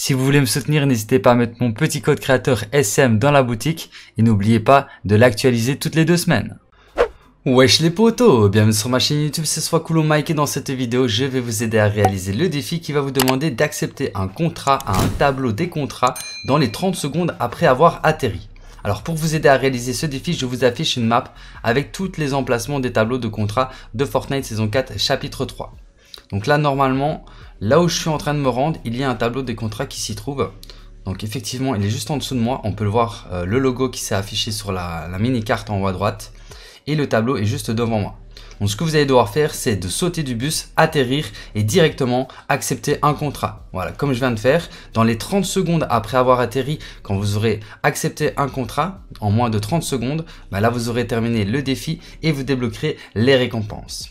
Si vous voulez me soutenir, n'hésitez pas à mettre mon petit code créateur SM dans la boutique et n'oubliez pas de l'actualiser toutes les deux semaines. Wesh les potos, bienvenue sur ma chaîne YouTube, c'est soit Mike et dans cette vidéo je vais vous aider à réaliser le défi qui va vous demander d'accepter un contrat à un tableau des contrats dans les 30 secondes après avoir atterri. Alors pour vous aider à réaliser ce défi, je vous affiche une map avec tous les emplacements des tableaux de contrats de Fortnite saison 4 chapitre 3. Donc là, normalement, là où je suis en train de me rendre, il y a un tableau des contrats qui s'y trouve. Donc effectivement, il est juste en dessous de moi. On peut le voir, euh, le logo qui s'est affiché sur la, mini-carte en haut à droite. Et le tableau est juste devant moi. Donc ce que vous allez devoir faire, c'est de sauter du bus, atterrir et directement accepter un contrat. Voilà, comme je viens de faire, dans les 30 secondes après avoir atterri, quand vous aurez accepté un contrat, en moins de 30 secondes, bah là vous aurez terminé le défi et vous débloquerez les récompenses.